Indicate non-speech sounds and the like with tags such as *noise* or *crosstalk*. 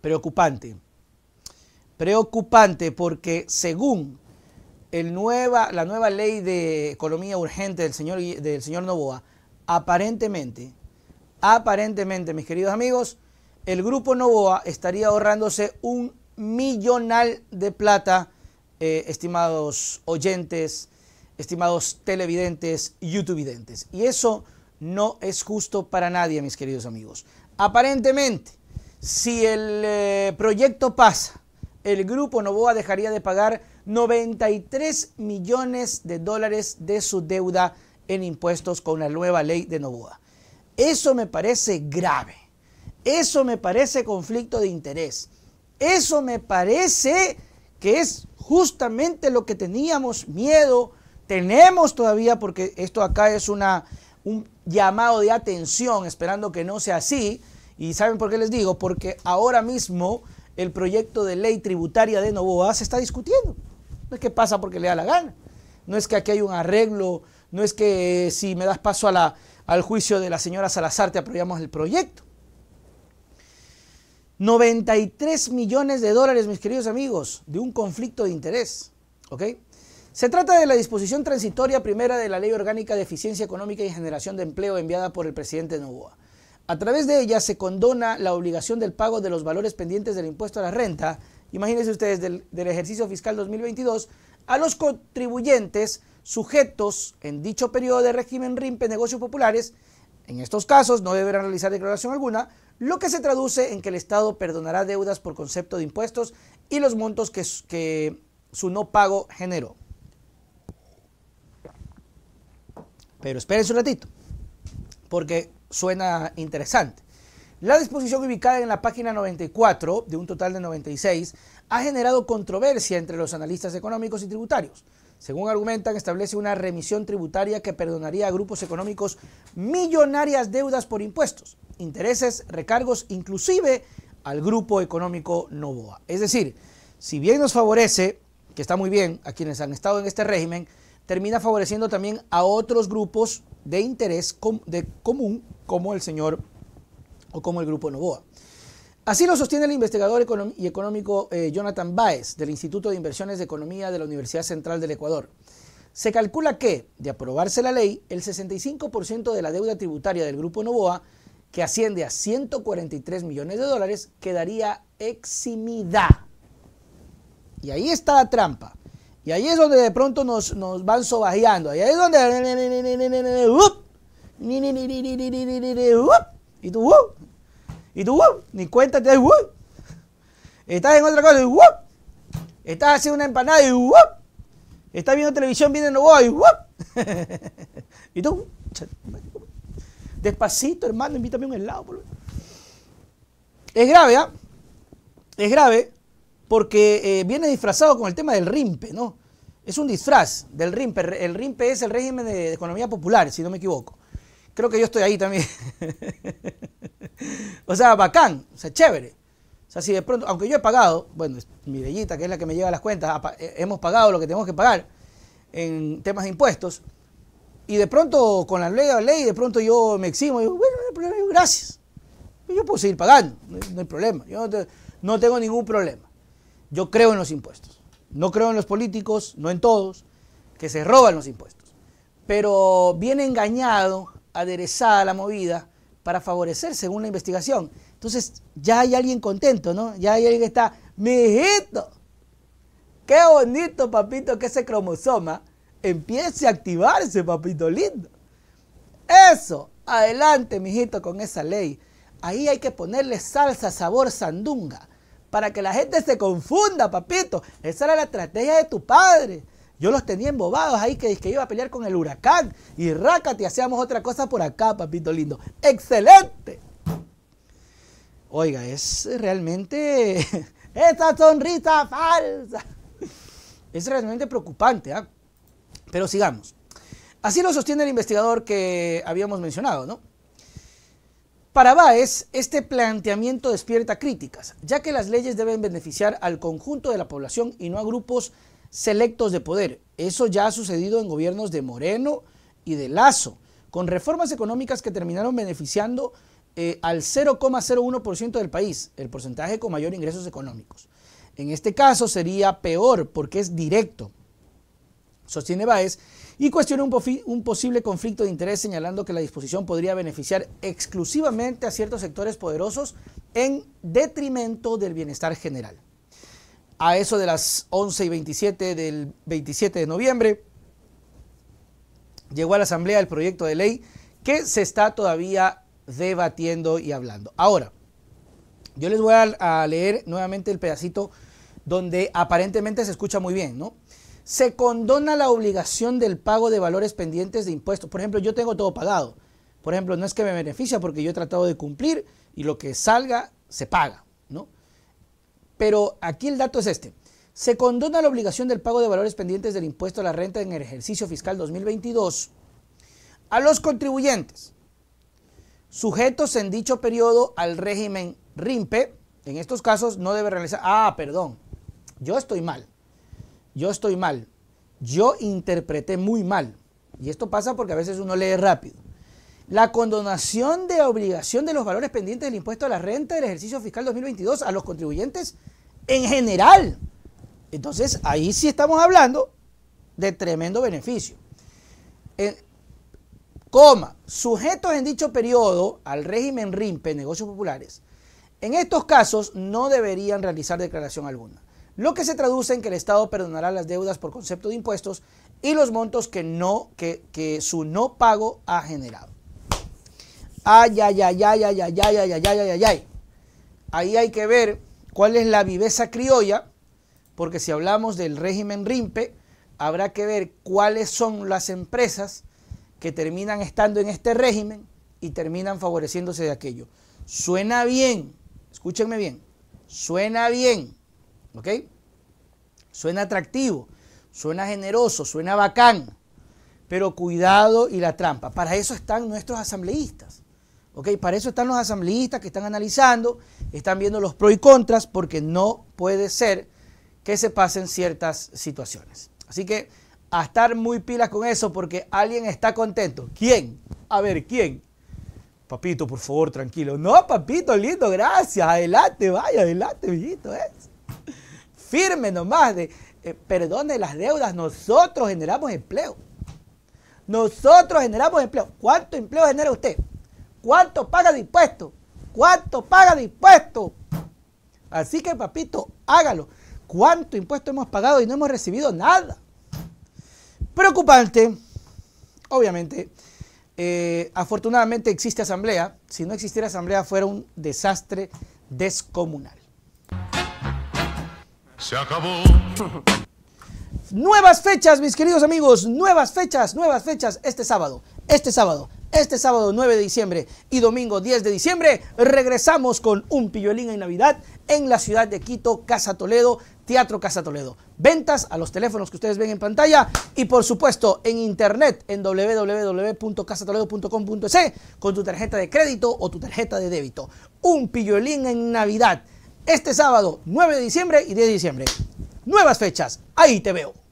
Preocupante. Preocupante porque según el nueva, la nueva ley de economía urgente del señor, del señor Novoa, aparentemente, aparentemente, mis queridos amigos, el grupo Novoa estaría ahorrándose un millonal de plata, eh, estimados oyentes, estimados televidentes, youtubidentes. Y eso no es justo para nadie, mis queridos amigos. Aparentemente, si el eh, proyecto pasa, el grupo Novoa dejaría de pagar 93 millones de dólares de su deuda en impuestos con la nueva ley de Novoa. Eso me parece grave. Eso me parece conflicto de interés. Eso me parece que es justamente lo que teníamos miedo, tenemos todavía, porque esto acá es una, un llamado de atención, esperando que no sea así, ¿Y saben por qué les digo? Porque ahora mismo el proyecto de ley tributaria de Novoa se está discutiendo. No es que pasa porque le da la gana. No es que aquí hay un arreglo, no es que eh, si me das paso al juicio de la señora Salazar te aprobamos el proyecto. 93 millones de dólares, mis queridos amigos, de un conflicto de interés. ¿ok? Se trata de la disposición transitoria primera de la Ley Orgánica de Eficiencia Económica y Generación de Empleo enviada por el presidente Novoa. A través de ella se condona la obligación del pago de los valores pendientes del impuesto a la renta, imagínense ustedes, del, ejercicio fiscal 2022, a los contribuyentes sujetos en dicho periodo de régimen RIMPE negocios populares, en estos casos no deberán realizar declaración alguna, lo que se traduce en que el Estado perdonará deudas por concepto de impuestos y los montos que, que su no pago generó. Pero espérense un ratito, porque suena interesante. La disposición ubicada en la página 94, de un total de 96, ha generado controversia entre los analistas económicos y tributarios. Según argumentan, establece una remisión tributaria que perdonaría a grupos económicos millonarias deudas por impuestos, intereses, recargos, inclusive al grupo económico Novoa. Es decir, si bien nos favorece, que está muy bien, a quienes han estado en este régimen, termina favoreciendo también a otros grupos de interés de común como el señor o como el grupo Novoa. Así lo sostiene el investigador y económico eh, Jonathan Baez del Instituto de Inversiones de Economía de la Universidad Central del Ecuador. Se calcula que, de aprobarse la ley, el 65% de la deuda tributaria del grupo Novoa, que asciende a 143 millones de dólares, quedaría eximida. Y ahí está la trampa. Y ahí es donde de pronto nos, nos van sobajeando. ahí es donde y tú, uh, y tú, uh, ni cuenta te uh. Estás en otra cosa, y Estás haciendo una empanada y Estás viendo televisión, viendo no *laughs* y tú, despacito, hermano, invítame un helado, Es grave, ¿ah? Es grave porque eh, viene disfrazado con el tema del RIMPE, ¿no? Es un disfraz del RIMPE. El RIMPE es el régimen de economía popular, si no me equivoco. Creo que yo estoy ahí también. *laughs* o sea, bacán, o sea, chévere. O sea, si de pronto, aunque yo he pagado, bueno, mi bellita, que es la que me lleva las cuentas, eh, hemos pagado lo que tenemos que pagar en temas de impuestos, y de pronto con la ley, ley de pronto yo me eximo, y digo, bueno, no hay problema, gracias. Yo puedo seguir pagando, no hay problema. Yo no, no tengo ningún problema. Yo creo en los impuestos. No creo en los políticos, no en todos, que se roban los impuestos. Pero viene engañado aderezada la movida para favorecer según la investigación. Entonces ya hay alguien contento, ¿no? Ya hay alguien que está, mijito, qué bonito papito que ese cromosoma empiece a activarse, papito lindo. Eso, adelante, mijito, con esa ley. Ahí hay que ponerle salsa, sabor, sandunga, para que la gente se confunda, papito. Esa era la estrategia de tu padre. Yo los tenía embobados ahí que, que iba a pelear con el huracán. Y rácate, hacíamos otra cosa por acá, papito lindo. ¡Excelente! Oiga, es realmente. *laughs* ¡Esa sonrisa falsa! Es realmente preocupante, ¿ah? Pero sigamos. Así lo sostiene el investigador que habíamos mencionado, ¿no? Para Baez, este planteamiento despierta críticas, ya que las leyes deben beneficiar al conjunto de la población y no a grupos selectos de poder. Eso ya ha sucedido en gobiernos de Moreno y de Lazo, con reformas económicas que terminaron beneficiando eh, al 0,01% del país, el porcentaje con mayor ingresos económicos. En este caso sería peor porque es directo, sostiene Baez, y cuestiona un, posible conflicto de interés señalando que la disposición podría beneficiar exclusivamente a ciertos sectores poderosos en detrimento del bienestar general a eso de las 11 y 27 del 27 de noviembre, llegó a la Asamblea el proyecto de ley que se está todavía debatiendo y hablando. Ahora, yo les voy a leer nuevamente el pedacito donde aparentemente se escucha muy bien, ¿no? Se condona la obligación del pago de valores pendientes de impuestos. Por ejemplo, yo tengo todo pagado. Por ejemplo, no es que me beneficia porque yo he tratado de cumplir y lo que salga se paga. Pero aquí el dato es este. Se condona la obligación del pago de valores pendientes del impuesto a la renta en el ejercicio fiscal 2022 a los contribuyentes sujetos en dicho periodo al régimen RIMPE. En estos casos no debe realizar... Ah, perdón. Yo estoy mal. Yo estoy mal. Yo interpreté muy mal. Y esto pasa porque a veces uno lee rápido la condonación de obligación de los valores pendientes del impuesto a la renta del ejercicio fiscal 2022 a los contribuyentes en general. Entonces, ahí sí estamos hablando de tremendo beneficio. Eh, coma, sujetos en dicho periodo al régimen RIMPE, negocios populares, en estos casos no deberían realizar declaración alguna, lo que se traduce en que el Estado perdonará las deudas por concepto de impuestos y los montos que, no, que su no pago ha generado. Ay, ay, ay, ay, ay, ay, ay, ay, ay, ay, ay, Ahí hay que ver cuál es la viveza criolla, porque si hablamos del régimen RIMPE, habrá que ver cuáles son las empresas que terminan estando en este régimen y terminan favoreciéndose de aquello. Suena bien, escúchenme bien, suena bien, ¿ok? Suena atractivo, suena generoso, suena bacán, pero cuidado y la trampa. Para eso están nuestros asambleístas. Ok, para eso están los asambleístas que están analizando, están viendo los pros y contras, porque no puede ser que se pasen ciertas situaciones. Así que a estar muy pilas con eso, porque alguien está contento. ¿Quién? A ver, ¿quién? Papito, por favor, tranquilo. No, papito, lindo, gracias. Adelante, vaya, adelante, viejito. ¿eh? Firme nomás eh, perdone las deudas, nosotros generamos empleo. Nosotros generamos empleo. ¿Cuánto empleo genera usted? ¿Cuánto paga de impuesto? ¿Cuánto paga de impuesto? Así que papito, hágalo. ¿Cuánto impuesto hemos pagado y no hemos recibido nada? Preocupante, obviamente. Eh, afortunadamente existe asamblea. Si no existiera asamblea fuera un desastre descomunal. Se acabó. nuevas fechas, mis queridos amigos. Nuevas fechas, nuevas fechas este sábado. Este sábado, este sábado 9 de diciembre y domingo 10 de diciembre regresamos con un pillolín en Navidad en la ciudad de Quito, Casa Toledo, Teatro Casa Toledo. Ventas a los teléfonos que ustedes ven en pantalla y por supuesto en internet en www.casatoledo.com.es con tu tarjeta de crédito o tu tarjeta de débito. Un pillolín en Navidad. Este sábado 9 de diciembre y 10 de diciembre. Nuevas fechas. Ahí te veo.